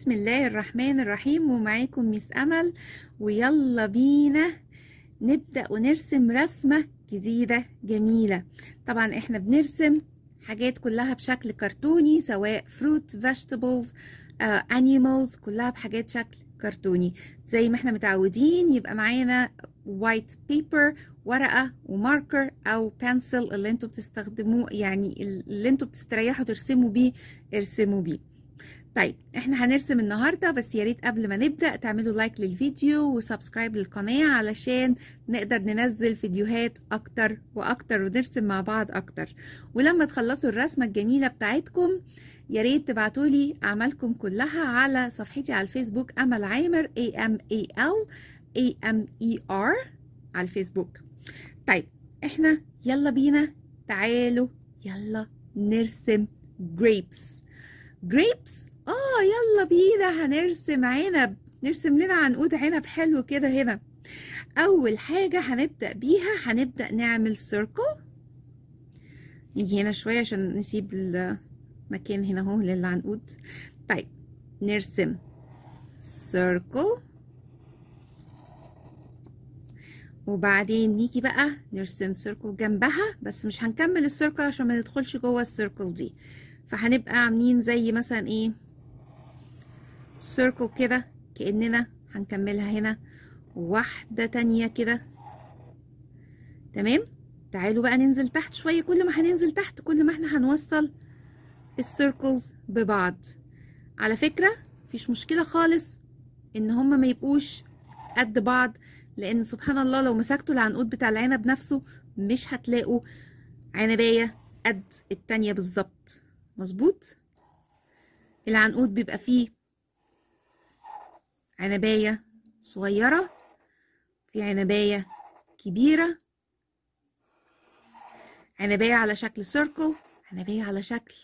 بسم الله الرحمن الرحيم ومعاكم ميس أمل ويلا بينا نبدأ ونرسم رسمة جديدة جميلة طبعا احنا بنرسم حاجات كلها بشكل كرتوني سواء فروت فيجيتابلز انيمالز كلها بحاجات شكل كرتوني زي ما احنا متعودين يبقى معانا وايت بيبر ورقة وماركر أو بنسل اللي انتوا بتستخدموه يعني اللي انتوا بتستريحوا ترسموا بيه ارسموا بيه طيب احنا هنرسم النهارده بس يا ريت قبل ما نبدا تعملوا لايك للفيديو وسبسكرايب للقناه علشان نقدر ننزل فيديوهات اكتر واكتر ونرسم مع بعض اكتر ولما تخلصوا الرسمه الجميله بتاعتكم يا ريت تبعتوا لي اعمالكم كلها على صفحتي على الفيسبوك امل عامر A M A L A M E R على الفيسبوك طيب احنا يلا بينا تعالوا يلا نرسم grapes grapes اه يلا بينا هنرسم عنب نرسم لنا عنقود عنب حلو كده هنا اول حاجة هنبدأ بيها هنبدأ نعمل سيركل نيجي هنا شوية عشان نسيب المكان هنا اهو للعنقود طيب نرسم سيركل وبعدين نيجي بقى نرسم سيركل جنبها بس مش هنكمل السيركل عشان ما ندخلش جوه السيركل دي فهنبقى عاملين زي مثلا ايه سيركل كده كأننا هنكملها هنا واحدة تانية كده تمام تعالوا بقى ننزل تحت شوية كل ما هننزل تحت كل ما احنا هنوصل السيركلز ببعض على فكرة مفيش مشكلة خالص ان هما ما يبقوش قد بعض لان سبحان الله لو مسكتوا العنقود بتاع العنب نفسه مش هتلاقوا عنباية قد التانية بالظبط مظبوط العنقود بيبقى فيه عنباية صغيرة في عنباية كبيرة عنباية على شكل سيركل عنباية على شكل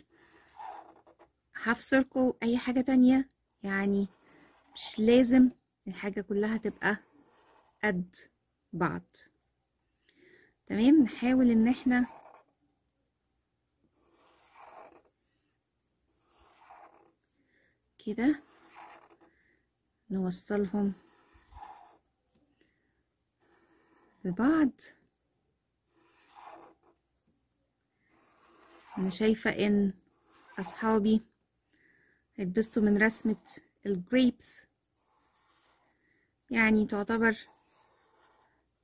هاف سيركل أي حاجة تانية يعني مش لازم الحاجة كلها تبقى قد بعض تمام نحاول ان احنا كده نوصلهم ببعض انا شايفة ان اصحابي هيتبسطوا من رسمة الجريبس يعني تعتبر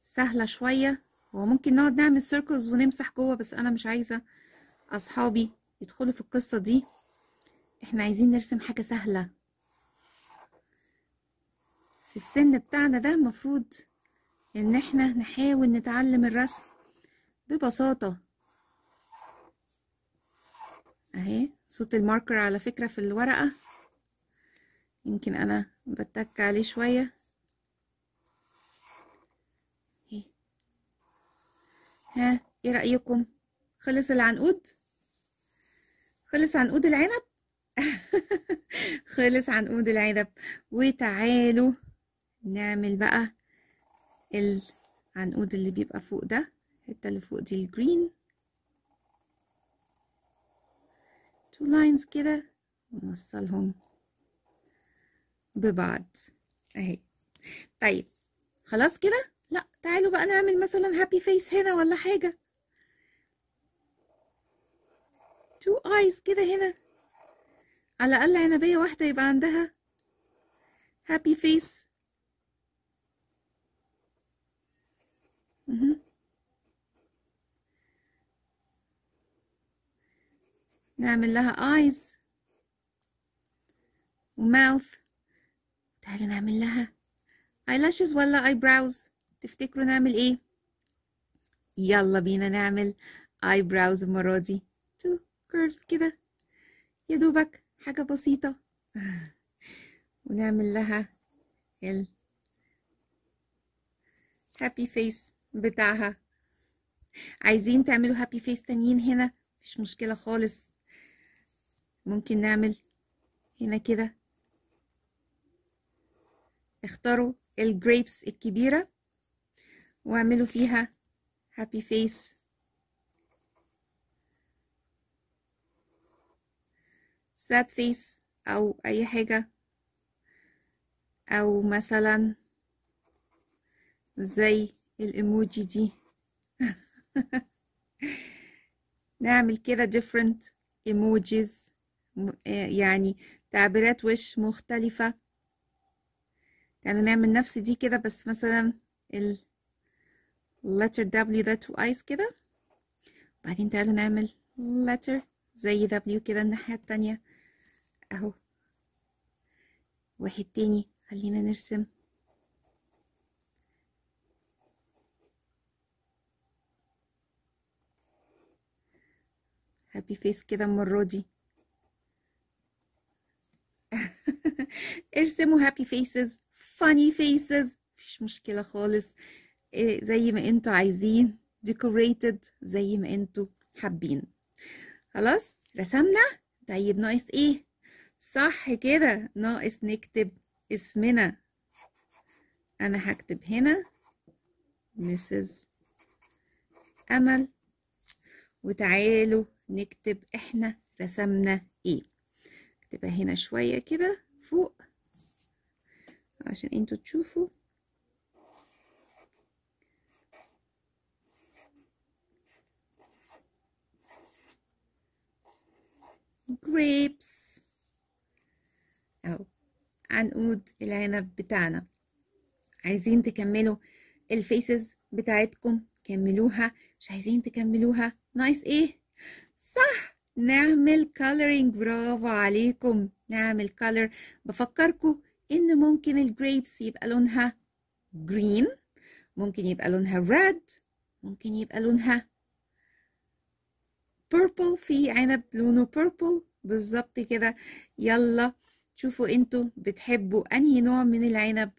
سهلة شوية وممكن نقعد نعمل سيركلز ونمسح جوه بس انا مش عايزة اصحابي يدخلوا في القصة دي احنا عايزين نرسم حاجة سهلة في السن بتاعنا ده المفروض ان احنا نحاول نتعلم الرسم ببساطة اهي صوت الماركر على فكرة في الورقة يمكن انا بتك عليه شوية ها ايه رأيكم خلص العنقود خلص عنقود العنب خلص عنقود العنب وتعالوا نعمل بقى العنقود اللي بيبقى فوق ده الحته اللي فوق دي الجرين تو لاينز كده ونوصلهم ببعض اهي طيب خلاص كده لا تعالوا بقى نعمل مثلا هابي فيس هنا ولا حاجه تو ايز كده هنا على الاقل عنبيه واحده يبقى عندها هابي فيس نعمل لها eyes وماوث تعالوا نعمل لها eyelashes ولا eyebrows تفتكروا نعمل ايه يلا بينا نعمل eyebrows المرة دي تو curves كده يا دوبك حاجة بسيطة ونعمل لها ال happy face بتاعها عايزين تعملوا هابي فيس تانيين هنا مفيش مشكلة خالص ممكن نعمل هنا كده اختاروا الجريبس الكبيرة واعملوا فيها هابي فيس ساد فيس او اي حاجة او مثلا زي الايموجي دي نعمل كده different emojis آه، يعني تعبيرات وش مختلفة يعني نعمل نفس دي كده بس مثلا ال letter W ده two eyes كده بعدين تعالوا نعمل letter زي W كده الناحية التانية اهو واحد تاني خلينا نرسم هابي فيس كده المرة دي ارسموا هابي فيسز فاني فيسز مفيش مشكلة خالص زي ما انتوا عايزين ديكوريتد زي ما انتوا حابين خلاص رسمنا طيب ناقص ايه صح كده ناقص نكتب اسمنا انا هكتب هنا مسز امل وتعالوا نكتب احنا رسمنا ايه نكتبها هنا شوية كده فوق عشان انتوا تشوفوا grapes اهو عنقود العنب بتاعنا عايزين تكملوا الفيسز بتاعتكم كملوها مش عايزين تكملوها نايس nice ايه نعمل coloring برافو عليكم نعمل color بفكركم ان ممكن الجريبس يبقى لونها green ممكن يبقى لونها red ممكن يبقى لونها purple في عنب لونه purple بالظبط كده يلا شوفوا انتوا بتحبوا انهي نوع من العنب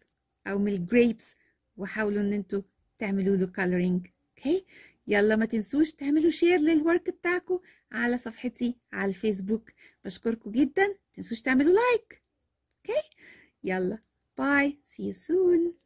او من الجريبس وحاولوا ان انتوا تعملوا له coloring اوكي okay. يلا ما تنسوش تعملوا شير للورك بتاعكم على صفحتي على الفيسبوك بشكركم جدا متنسوش تعملوا لايك اوكي يلا باي سي يو سون